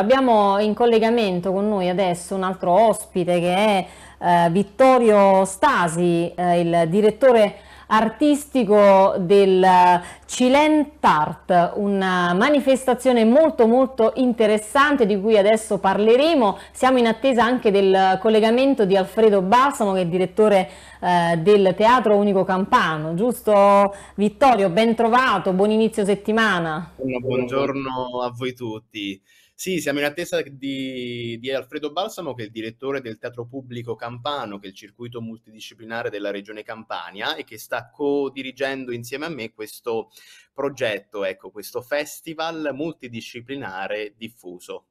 Abbiamo in collegamento con noi adesso un altro ospite che è eh, Vittorio Stasi, eh, il direttore artistico del eh, Cilentart, una manifestazione molto molto interessante di cui adesso parleremo. Siamo in attesa anche del collegamento di Alfredo Balsamo che è direttore eh, del Teatro Unico Campano, giusto Vittorio? Ben trovato, buon inizio settimana. Buongiorno a voi tutti. Sì, siamo in attesa di, di, Alfredo Balsamo, che è il direttore del Teatro Pubblico Campano, che è il circuito multidisciplinare della regione Campania e che sta co-dirigendo insieme a me questo progetto, ecco, questo festival multidisciplinare diffuso.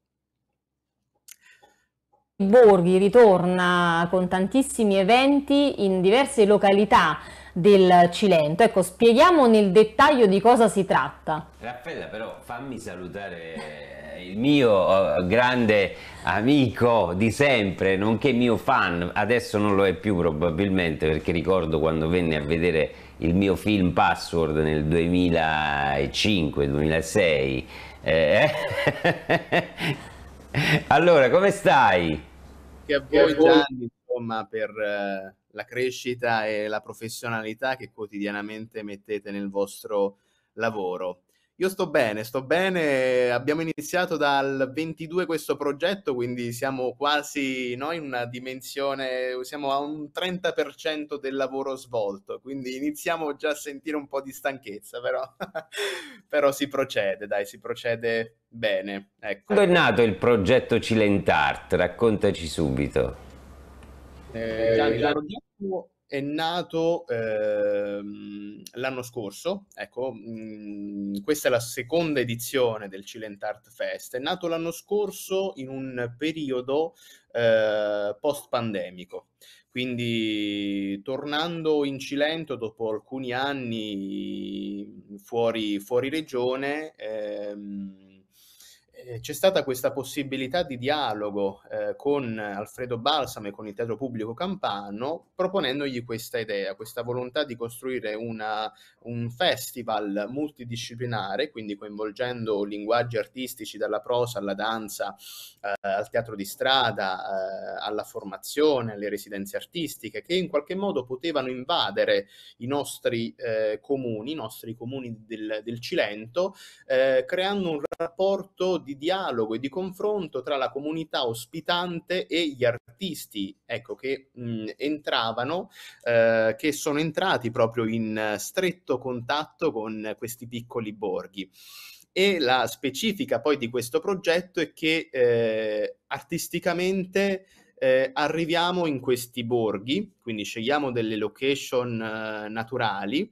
Borghi ritorna con tantissimi eventi in diverse località del Cilento. Ecco, spieghiamo nel dettaglio di cosa si tratta. Raffaella, però fammi salutare il mio eh, grande amico di sempre, nonché mio fan, adesso non lo è più probabilmente perché ricordo quando venne a vedere il mio film Password nel 2005-2006. Eh. allora, come stai? Che a voi Gianni, insomma, per eh, la crescita e la professionalità che quotidianamente mettete nel vostro lavoro. Io sto bene, sto bene, abbiamo iniziato dal 22 questo progetto, quindi siamo quasi no, in una dimensione, siamo a un 30% del lavoro svolto, quindi iniziamo già a sentire un po' di stanchezza, però, però si procede, dai, si procede bene. Ecco. Quando è nato il progetto Cilentart? Raccontaci subito. Eh, Gian, Gian è nato ehm, l'anno scorso, ecco, mh, mm, questa è la seconda edizione del Cilent Art Fest, è nato l'anno scorso in un periodo eh, post-pandemico, quindi tornando in Cilento dopo alcuni anni fuori, fuori regione, eh, eh, c'è stata questa possibilità di dialogo eh, con Alfredo Balsamo e con il Teatro Pubblico Campano, proponendogli questa idea, questa volontà di costruire una, un festival multidisciplinare, quindi coinvolgendo linguaggi artistici dalla prosa alla danza, eh, al teatro di strada, eh, alla formazione, alle residenze artistiche, che in qualche modo potevano invadere i nostri eh, comuni, i nostri comuni del, del Cilento, eh, creando un rapporto di di dialogo e di confronto tra la comunità ospitante e gli artisti ecco, che mh, mm, entravano, eh, che sono entrati proprio in stretto contatto con questi piccoli borghi. E la specifica poi di questo progetto è che eh, artisticamente eh, arriviamo in questi borghi, quindi scegliamo delle location eh, naturali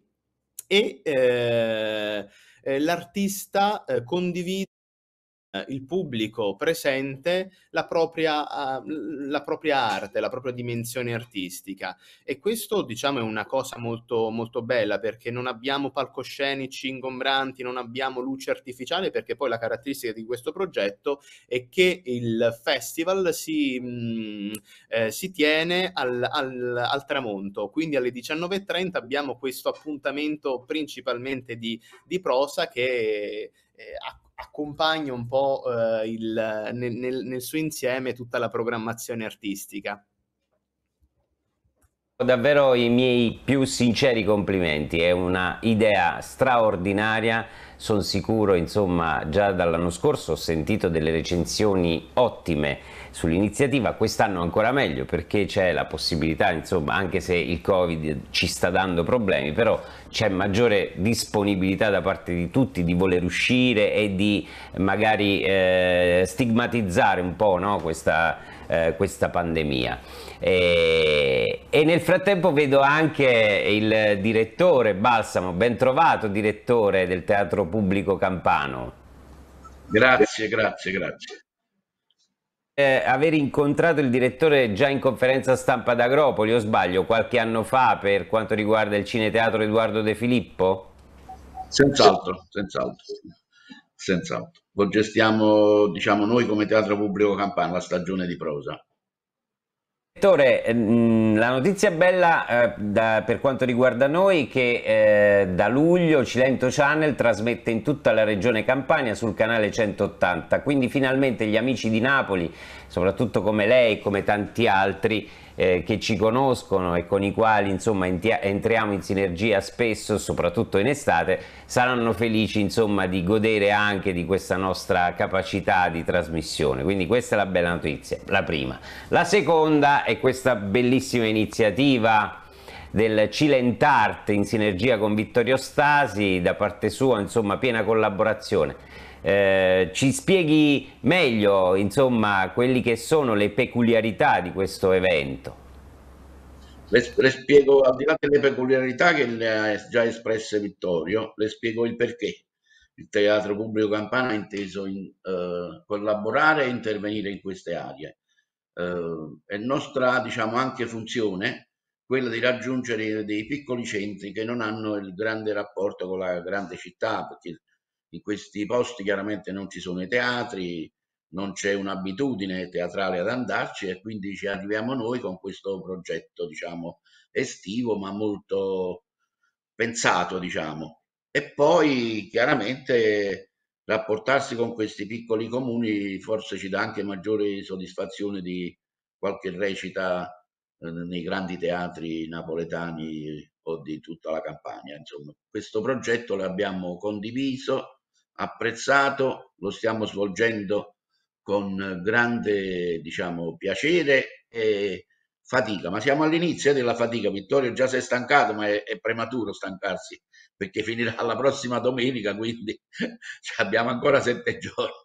e eh, eh l'artista eh, condivide eh, il pubblico presente la propria, ah, la propria, arte, la propria dimensione artistica. E questo, diciamo, è una cosa molto, molto bella perché non abbiamo palcoscenici ingombranti, non abbiamo luce artificiale, perché poi la caratteristica di questo progetto è che il festival si, mh, mm, eh, si tiene al, al, al, tramonto, quindi alle 19.30 abbiamo questo appuntamento principalmente di, di prosa che eh, accompagna un po' eh, il, nel, nel, nel suo insieme tutta la programmazione artistica davvero i miei più sinceri complimenti, è una idea straordinaria, sono sicuro, insomma, già dall'anno scorso ho sentito delle recensioni ottime sull'iniziativa, quest'anno ancora meglio perché c'è la possibilità, insomma, anche se il Covid ci sta dando problemi, però c'è maggiore disponibilità da parte di tutti di voler uscire e di magari eh, stigmatizzare un po' no, questa, eh, questa pandemia. E, e, nel frattempo vedo anche il direttore Balsamo, ben trovato direttore del Teatro Pubblico Campano. Grazie, grazie, grazie eh, aver incontrato il direttore già in conferenza stampa ad Agropoli, o sbaglio, qualche anno fa per quanto riguarda il cineteatro Edoardo De Filippo? Senz'altro, senz'altro, senz'altro. Lo gestiamo, diciamo, noi come Teatro Pubblico Campano, la stagione di prosa. Dottore, ehm, la notizia bella eh, da, per quanto riguarda noi è che eh, da luglio Cilento Channel trasmette in tutta la regione Campania sul canale 180, quindi finalmente gli amici di Napoli, soprattutto come lei e come tanti altri, eh, che ci conoscono e con i quali insomma entriamo in sinergia spesso, soprattutto in estate, saranno felici insomma di godere anche di questa nostra capacità di trasmissione. Quindi questa è la bella notizia, la prima. La seconda è questa bellissima iniziativa del Cilentart in sinergia con Vittorio Stasi, da parte sua insomma piena collaborazione eh, ci spieghi meglio insomma quelli che sono le peculiarità di questo evento. Le, le, spiego, al di là delle peculiarità che le ha già espresse Vittorio, le spiego il perché. Il Teatro Pubblico Campana ha inteso in, eh, collaborare e intervenire in queste aree. Eh, è nostra, diciamo, anche funzione quella di raggiungere dei piccoli centri che non hanno il grande rapporto con la grande città, perché in questi posti chiaramente non ci sono i teatri, non c'è un'abitudine teatrale ad andarci e quindi ci arriviamo noi con questo progetto, diciamo, estivo ma molto pensato, diciamo. E poi chiaramente rapportarsi con questi piccoli comuni forse ci dà anche maggiore soddisfazione di qualche recita eh, nei grandi teatri napoletani o di tutta la Campania. Insomma, questo progetto l'abbiamo condiviso apprezzato, lo stiamo svolgendo con grande diciamo, piacere e fatica, ma siamo all'inizio eh, della fatica, Vittorio già si è stancato, ma è, è prematuro stancarsi perché finirà la prossima domenica, quindi abbiamo ancora sette giorni.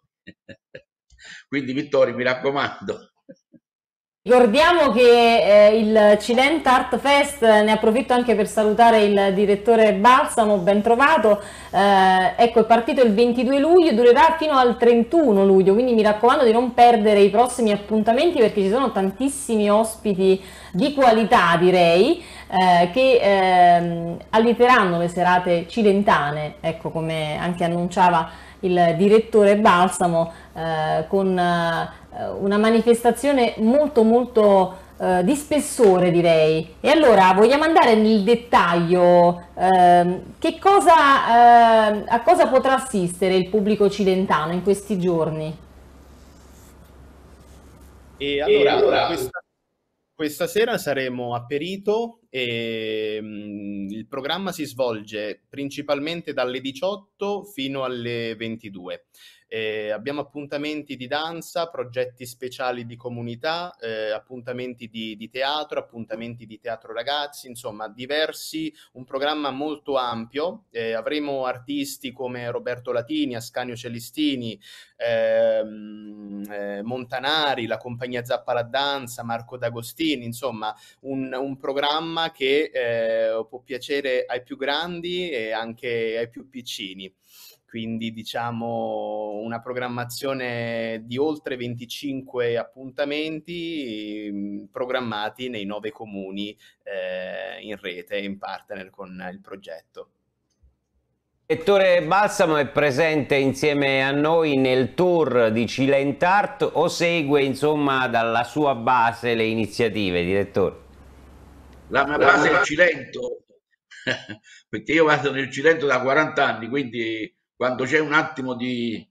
quindi Vittorio, mi raccomando, Ricordiamo che eh, il Cilenta Art Fest, eh, ne approfitto anche per salutare il direttore Balsamo, ben trovato, eh, ecco è partito il 22 luglio, durerà fino al 31 luglio, quindi mi raccomando di non perdere i prossimi appuntamenti perché ci sono tantissimi ospiti di qualità direi, eh, che ehm, alliteranno le serate cilentane, ecco come anche annunciava il direttore Balsamo eh, con eh, una manifestazione molto molto eh, di spessore direi. E allora vogliamo andare nel dettaglio ehm, che cosa, eh, a cosa potrà assistere il pubblico occidentano in questi giorni? E allora, e allora questa questa sera saremo a Perito e mh, mm, il programma si svolge principalmente dalle 18 fino alle 22. Eh, abbiamo appuntamenti di danza, progetti speciali di comunità, eh, appuntamenti di, di, teatro, appuntamenti di teatro ragazzi, insomma diversi, un programma molto ampio. Eh, avremo artisti come Roberto Latini, Ascanio Celestini, ehm, eh, Montanari, la compagnia Zappala Danza, Marco D'Agostini, insomma un, un programma che eh, può piacere ai più grandi e anche ai più piccini quindi diciamo una programmazione di oltre 25 appuntamenti mm, programmati nei nove comuni eh, in rete, in partner con il progetto. Ettore Balsamo è presente insieme a noi nel tour di Cilentart o segue insomma dalla sua base le iniziative, direttore? La mia base è il Cilento, perché io vado nel Cilento da 40 anni, quindi quando c'è un attimo di,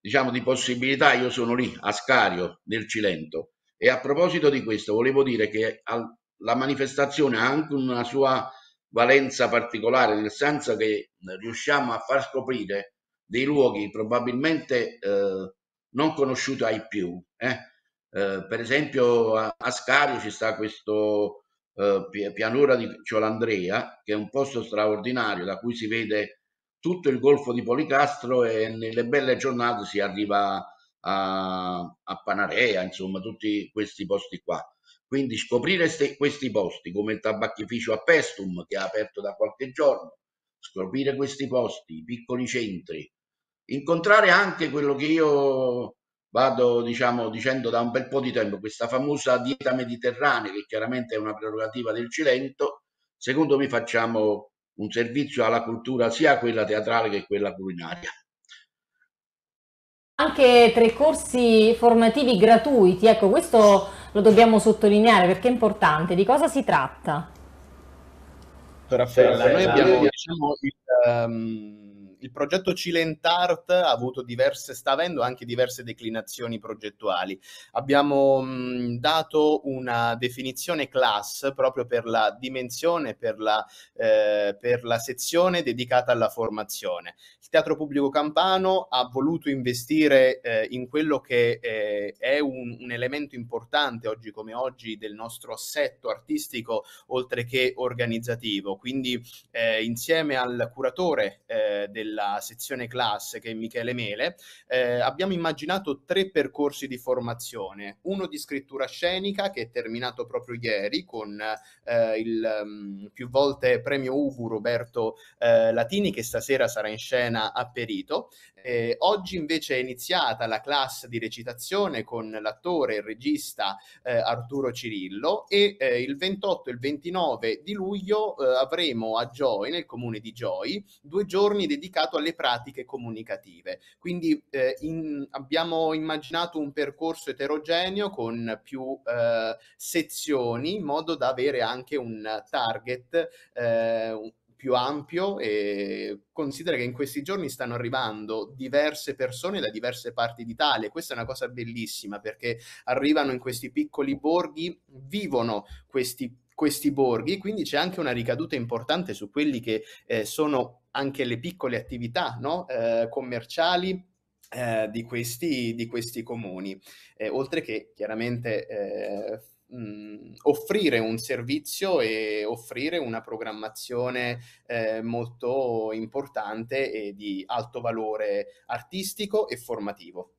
diciamo, di possibilità io sono lì a Scario, nel Cilento. E a proposito di questo, volevo dire che al, la manifestazione ha anche una sua valenza particolare, nel senso che eh, riusciamo a far scoprire dei luoghi probabilmente eh, non conosciuti ai più. Eh? Eh, per esempio a, a Scario ci sta questo eh, pianura di Ciolandrea, che è un posto straordinario da cui si vede tutto il golfo di Policastro e nelle belle giornate si arriva a, a Panarea, insomma tutti questi posti qua. Quindi scoprire ste, questi posti come il tabacchificio a Pestum che è aperto da qualche giorno, scoprire questi posti, i piccoli centri, incontrare anche quello che io vado diciamo, dicendo da un bel po' di tempo, questa famosa dieta mediterranea che chiaramente è una prerogativa del Cilento, secondo me facciamo un servizio alla cultura sia quella teatrale che quella culinaria. Anche tre corsi formativi gratuiti, ecco questo lo dobbiamo sottolineare perché è importante, di cosa si tratta? Raffaella, noi abbiamo diciamo, il, um il progetto Cilentart ha avuto diverse, sta avendo anche diverse declinazioni progettuali. Abbiamo mh, mm, dato una definizione class proprio per la dimensione, per la, eh, per la sezione dedicata alla formazione. Il Teatro Pubblico Campano ha voluto investire eh, in quello che eh, è un, un elemento importante oggi come oggi del nostro assetto artistico, oltre che organizzativo. Quindi eh, insieme al curatore eh, del della sezione classe che è Michele Mele, eh, abbiamo immaginato tre percorsi di formazione, uno di scrittura scenica che è terminato proprio ieri con eh, il um, più volte premio Ubu Roberto eh, Latini che stasera sarà in scena a Perito. oggi invece è iniziata la classe di recitazione con l'attore e il regista eh, Arturo Cirillo e eh, il 28 e il 29 di luglio eh, avremo a Joy, nel comune di Joy, due giorni dedicati dedicato alle pratiche comunicative. Quindi eh, in, abbiamo immaginato un percorso eterogeneo con più eh, sezioni in modo da avere anche un target eh, più ampio e considera che in questi giorni stanno arrivando diverse persone da diverse parti d'Italia. Questa è una cosa bellissima perché arrivano in questi piccoli borghi, vivono questi questi borghi, quindi c'è anche una ricaduta importante su quelli che eh, sono anche le piccole attività no? eh, commerciali eh, di, questi, di, questi, comuni, eh, oltre che chiaramente eh, mh, offrire un servizio e offrire una programmazione eh, molto importante e di alto valore artistico e formativo.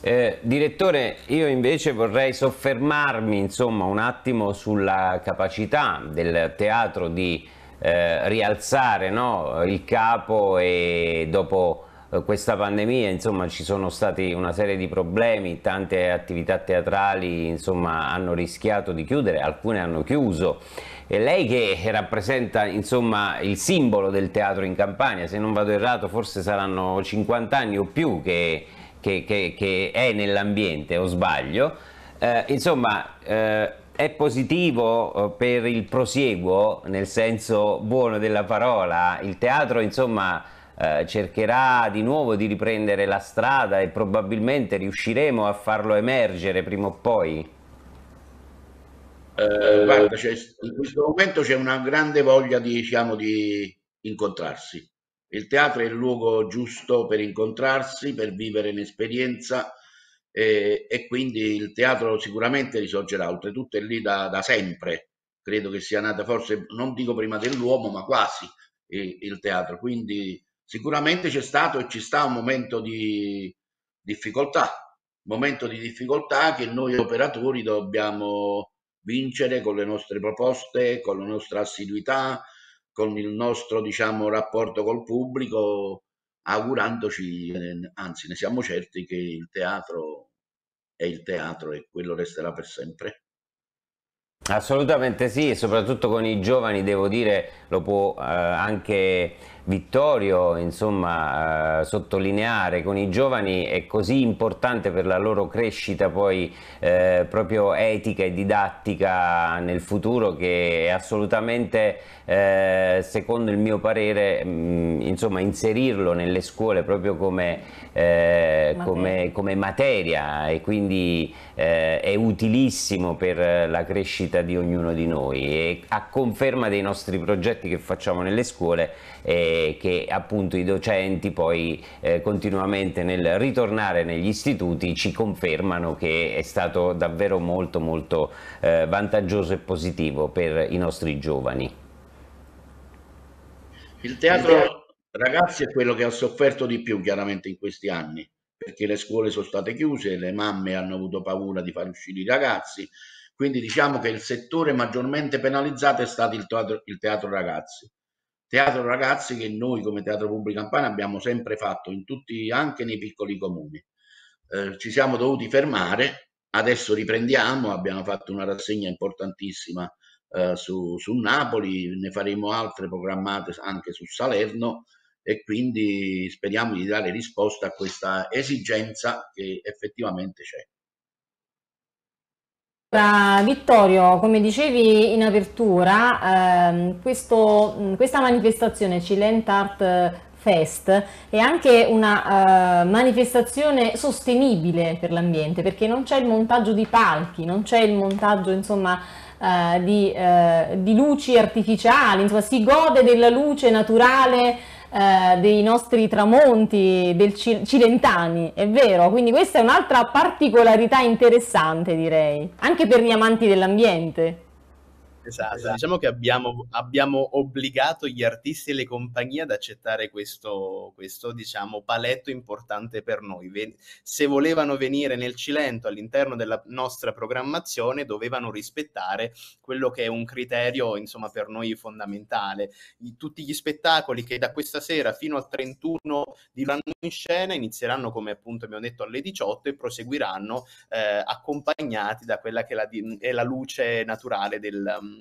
Eh, direttore, io invece vorrei soffermarmi insomma, un attimo sulla capacità del teatro di eh, rialzare no? il capo e dopo eh, questa pandemia insomma ci sono stati una serie di problemi tante attività teatrali insomma hanno rischiato di chiudere alcune hanno chiuso e lei che rappresenta insomma il simbolo del teatro in Campania se non vado errato forse saranno 50 anni o più che, che, che, che è nell'ambiente o sbaglio eh, insomma eh, è positivo eh, per il prosieguo, nel senso buono della parola, il teatro insomma eh, cercherà di nuovo di riprendere la strada e probabilmente riusciremo a farlo emergere prima o poi? Eh, guarda, cioè, in questo momento c'è una grande voglia di, diciamo, di incontrarsi. Il teatro è il luogo giusto per incontrarsi, per vivere un'esperienza, e, e, quindi il teatro sicuramente risorgerà, oltretutto è lì da, da, sempre, credo che sia nata forse, non dico prima dell'uomo, ma quasi il, il teatro, quindi sicuramente c'è stato e ci sta un momento di difficoltà, momento di difficoltà che noi operatori dobbiamo vincere con le nostre proposte, con la nostra assiduità, con il nostro diciamo, rapporto col pubblico augurandoci, eh, anzi ne siamo certi che il teatro è il teatro e quello resterà per sempre. Assolutamente sì, e soprattutto con i giovani devo dire lo può eh, anche Vittorio insomma, eh, sottolineare con i giovani è così importante per la loro crescita poi eh, proprio etica e didattica nel futuro che è assolutamente eh, secondo il mio parere mh, mm, insomma, inserirlo nelle scuole proprio come, eh, materia. Come, come, materia e quindi eh, è utilissimo per la crescita di ognuno di noi e a conferma dei nostri progetti che facciamo nelle scuole eh, che appunto i docenti poi eh, continuamente nel ritornare negli istituti ci confermano che è stato davvero molto molto eh, vantaggioso e positivo per i nostri giovani. Il teatro ragazzi è quello che ha sofferto di più chiaramente in questi anni perché le scuole sono state chiuse, le mamme hanno avuto paura di far uscire i ragazzi, quindi diciamo che il settore maggiormente penalizzato è stato il teatro, il teatro ragazzi Teatro ragazzi che noi come Teatro Pubblico Campana abbiamo sempre fatto, tutti, anche nei piccoli comuni. Eh, ci siamo dovuti fermare, adesso riprendiamo, abbiamo fatto una rassegna importantissima eh, su, su Napoli, ne faremo altre programmate anche su Salerno e quindi speriamo di dare risposta a questa esigenza che effettivamente c'è. Vittorio, come dicevi in apertura, ehm, questo, questa manifestazione Cilent Art Fest è anche una eh, manifestazione sostenibile per l'ambiente perché non c'è il montaggio di palchi, non c'è il montaggio insomma, eh, di, eh, di, luci artificiali, insomma, si gode della luce naturale eh, dei nostri tramonti del Cilentani, è vero, quindi questa è un'altra particolarità interessante direi, anche per gli amanti dell'ambiente. Esatto, esatto. diciamo che abbiamo, abbiamo, obbligato gli artisti e le compagnie ad accettare questo, questo diciamo, paletto importante per noi. se volevano venire nel Cilento all'interno della nostra programmazione, dovevano rispettare quello che è un criterio insomma, per noi fondamentale. tutti gli spettacoli che da questa sera fino al 31 di l'anno in scena inizieranno, come appunto abbiamo detto, alle 18 e proseguiranno eh, accompagnati da quella che è la, è la luce naturale del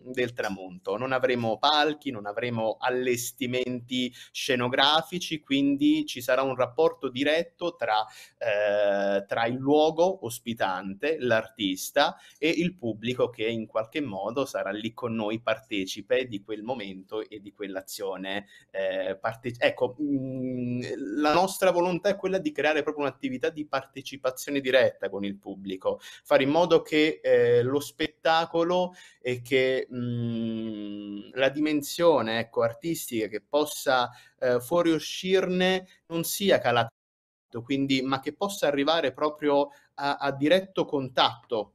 del tramonto. Non avremo palchi, non avremo allestimenti scenografici, quindi ci sarà un rapporto diretto tra, eh, tra il luogo ospitante, l'artista e il pubblico che in qualche modo sarà lì con noi partecipe di quel momento e di quell'azione. Eh, parte- ecco, mh, mm, la nostra volontà è quella di creare proprio un'attività di partecipazione diretta con il pubblico, fare in modo che eh, lo spettacolo e che mh, la dimensione ecco, artistica che possa eh, fuoriuscirne non sia calata quindi, ma che possa arrivare proprio a, a diretto contatto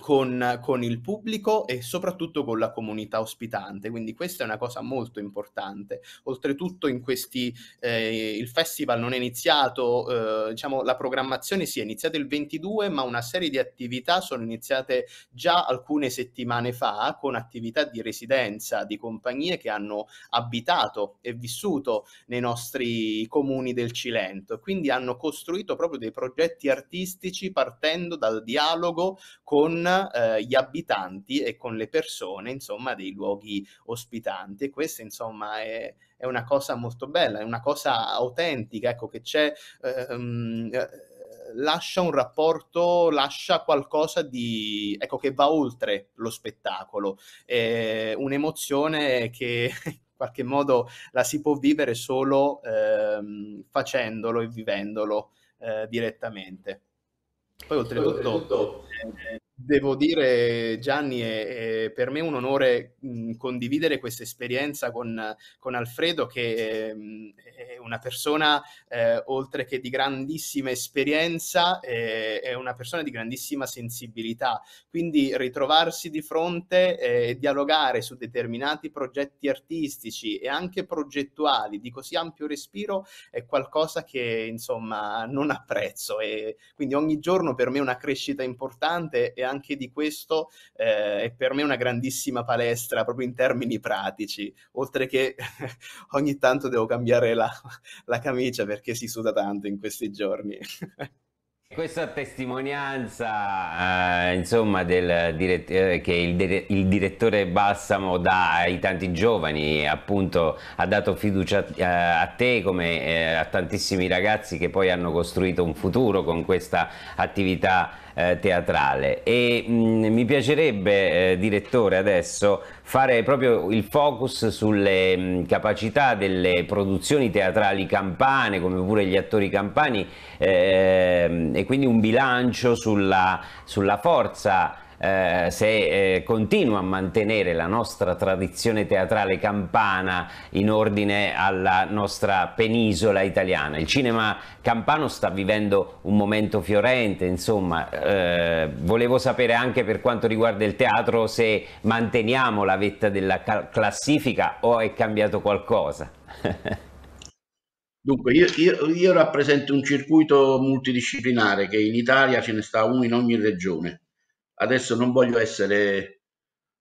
con, con, il pubblico e soprattutto con la comunità ospitante, quindi questa è una cosa molto importante. Oltretutto in questi, eh, il festival non è iniziato, eh, diciamo la programmazione si sì, è iniziata il 22, ma una serie di attività sono iniziate già alcune settimane fa con attività di residenza di compagnie che hanno abitato e vissuto nei nostri comuni del Cilento, quindi hanno costruito proprio dei progetti artistici partendo dal dialogo con eh, gli abitanti e con le persone, insomma, dei luoghi ospitanti. E questo, insomma, è, è una cosa molto bella, è una cosa autentica, ecco, che c'è... Ehm, eh, lascia un rapporto, lascia qualcosa di, ecco, che va oltre lo spettacolo, È un'emozione che in qualche modo la si può vivere solo eh, facendolo e vivendolo eh, direttamente. Poi oltretutto, oltretutto eh, Devo dire, Gianni, è, è per me un onore mh, condividere questa esperienza con, con Alfredo, che mh, ehm, è una persona, eh, oltre che di grandissima esperienza, eh, è una persona di grandissima sensibilità. Quindi ritrovarsi di fronte eh, e dialogare su determinati progetti artistici e anche progettuali di così ampio respiro è qualcosa che, insomma, non apprezzo. E quindi ogni giorno per me è una crescita importante e anche di questo eh, è per me una grandissima palestra proprio in termini pratici, oltre che ogni tanto devo cambiare la, la camicia perché si suda tanto in questi giorni. Questa testimonianza, eh, insomma, del direttore, eh, che il, dire- il, direttore Bassamo dà ai tanti giovani, appunto, ha dato fiducia eh, a te come eh, a tantissimi ragazzi che poi hanno costruito un futuro con questa attività eh, teatrale e mh, mm, mi piacerebbe, eh, direttore, adesso fare proprio il focus sulle mh, mm, capacità delle produzioni teatrali campane, come pure gli attori campani, eh, e quindi un bilancio sulla, sulla forza eh, se eh, continua a mantenere la nostra tradizione teatrale campana in ordine alla nostra penisola italiana. Il cinema campano sta vivendo un momento fiorente, insomma, eh, volevo sapere anche per quanto riguarda il teatro se manteniamo la vetta della classifica o è cambiato qualcosa. Dunque, io, io, io rappresento un circuito multidisciplinare che in Italia ce ne sta uno in ogni regione adesso non voglio essere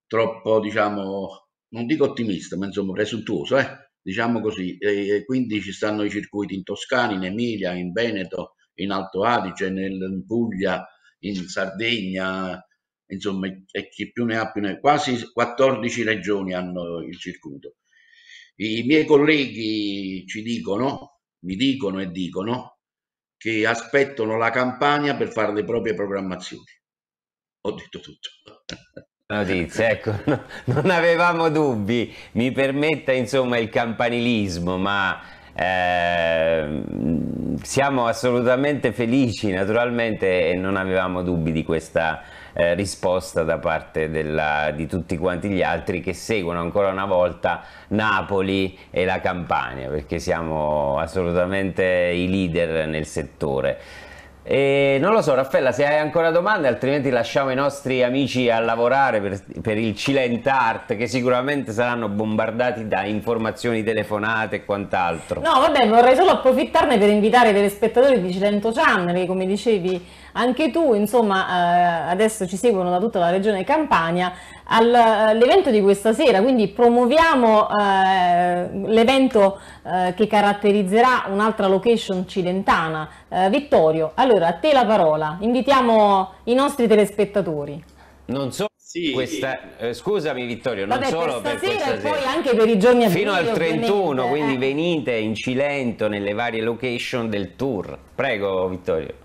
troppo, diciamo, non dico ottimista, ma insomma presuntuoso, eh? diciamo così. E quindi ci stanno i circuiti in Toscana, in Emilia, in Veneto, in Alto Adige, in Puglia, in Sardegna, insomma, e chi più ne ha più ne ha. Quasi 14 regioni hanno il circuito. I miei colleghi ci dicono, mi dicono e dicono, che aspettano la campagna per fare le proprie programmazioni ho detto tutto. Notizia, ecco, no, non avevamo dubbi, mi permetta insomma il campanilismo, ma eh, siamo assolutamente felici naturalmente e non avevamo dubbi di questa eh, risposta da parte della, di tutti quanti gli altri che seguono ancora una volta Napoli e la Campania perché siamo assolutamente i leader nel settore. E non lo so, Raffaella, se hai ancora domande, altrimenti lasciamo i nostri amici a lavorare per, per il Cilent Art, che sicuramente saranno bombardati da informazioni telefonate e quant'altro. No, vabbè, vorrei solo approfittarne per invitare i telespettatori di Cilento Channel, che come dicevi anche tu insomma eh, adesso ci seguono da tutta la regione Campania all'evento eh, di questa sera, quindi promuoviamo eh, l'evento eh, che caratterizzerà un'altra location cilentana. Eh, Vittorio, allora a te la parola, invitiamo i nostri telespettatori. Non so. Sì. Questa, eh, scusami Vittorio, Vabbè, non solo per questa sera, e poi anche per i giorni a fino al 31, quindi eh. venite in Cilento nelle varie location del tour. Prego Vittorio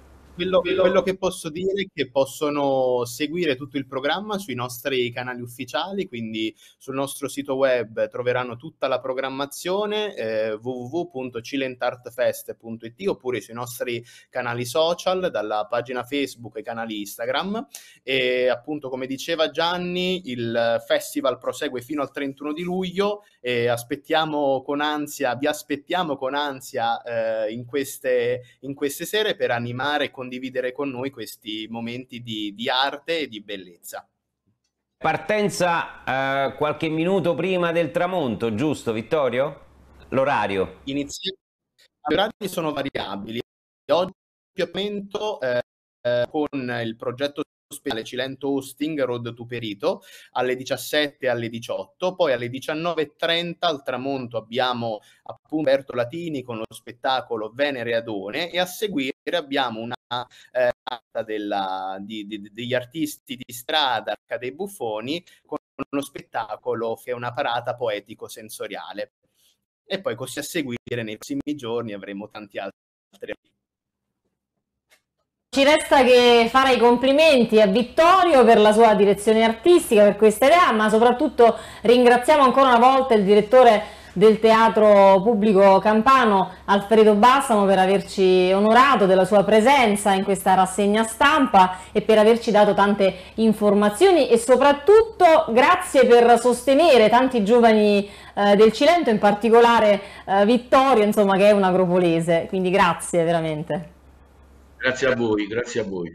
quello, quello, che posso dire è che possono seguire tutto il programma sui nostri canali ufficiali, quindi sul nostro sito web troveranno tutta la programmazione eh, www.cilentartfest.it oppure sui nostri canali social, dalla pagina Facebook ai canali Instagram. E appunto, come diceva Gianni, il festival prosegue fino al 31 di luglio e aspettiamo con ansia, vi aspettiamo con ansia eh, in, queste, in queste sere per animare e condividere condividere con noi questi momenti di, di arte e di bellezza. Partenza eh, qualche minuto prima del tramonto, giusto Vittorio? L'orario? Inizia... Gli orari sono variabili. Oggi il eh, eh, con il progetto ospedale Cilento Hosting Road Tuperito alle 17 e alle 18, poi alle 19.30 al tramonto abbiamo appunto Berto Latini con lo spettacolo Venere Adone e a seguire abbiamo una eh, della, di, di, degli artisti di strada, dei buffoni, con uno spettacolo che è una parata poetico-sensoriale. E poi così a seguire nei prossimi giorni avremo tanti altri ci resta che fare i complimenti a Vittorio per la sua direzione artistica, per questa idea, ma soprattutto ringraziamo ancora una volta il direttore del Teatro Pubblico Campano, Alfredo Bassamo, per averci onorato della sua presenza in questa rassegna stampa e per averci dato tante informazioni e soprattutto grazie per sostenere tanti giovani eh, del Cilento, in particolare eh, Vittorio, insomma, che è un agropolese. Quindi grazie veramente. Grazie a voi, grazie a voi.